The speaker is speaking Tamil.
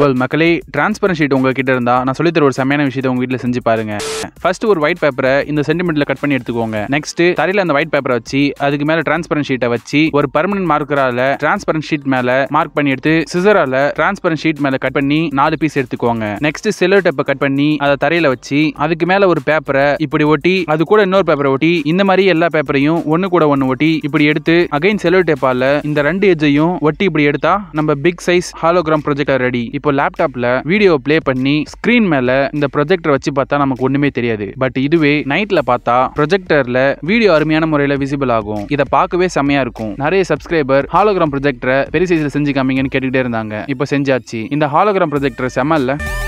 வெல் மக்களே டிரான்ஸ்பரன் ஷீட் உங்ககிட்ட இருந்தால் நான் சொல்லித்தர ஒரு சமையான விஷயத்தை உங்கள் வீட்டில் செஞ்சு பாருங்க ஃபர்ஸ்ட் ஒரு ஒயிட் பேப்பரை இந்த சென்டிமெண்ட்ல கட் பண்ணி எடுத்துக்கோங்க நெக்ஸ்ட் தரையில் அந்த ஒயிட் பேப்பரை வச்சு அதுக்கு மேலே டிரான்ஸ்பரன் ஷீட்டை வச்சு ஒரு பர்மனன்ட் மார்க்கரால டிரான்ஸ்பரன் ஷீட் மேலே மார்க் பண்ணி எடுத்து சிசரால டிரான்ஸ்பரன் ஷீட் மேலே கட் பண்ணி நாலு பீஸ் எடுத்துக்கோங்க நெக்ஸ்ட் செல்லர் டப்பை கட் பண்ணி அதை தரையில் வச்சு அதுக்கு மேலே ஒரு பேப்பரை இப்படி ஒட்டி அது கூட இன்னொரு பேப்பரை ஒட்டி இந்த மாதிரி எல்லா பேப்பரையும் ஒன்று கூட ஒன்று ஒட்டி இப்படி எடுத்து அகைன் செல்லர் டேப்பால் இந்த ரெண்டு எஜ்ஜையும் ஒட்டி இப்படி எடுத்தா நம்ம big size hologram projector ready இப்போ இப்போ லேப்டாப்ல வீடியோ பிளே பண்ணி ஸ்கிரீன் மேல இந்த ப்ரொஜெக்டர் வச்சு பார்த்தா நமக்கு ஒண்ணுமே தெரியாது பட் இதுவே நைட்ல பார்த்தா ப்ரொஜெக்டர்ல வீடியோ அருமையான முறையில விசிபிள் ஆகும் இதை பார்க்கவே செமையா இருக்கும் நிறைய சப்ஸ்கிரைபர் ஹாலோகிராம் ப்ரொஜெக்டரை பெரிய சைஸ்ல செஞ்சு காமிங்கன்னு கேட்டுக்கிட்டே இருந்தாங்க இப்போ செஞ்சாச்சு இந்த ஹாலோகிராம் ப்ரொஜெக்டர் செமல்ல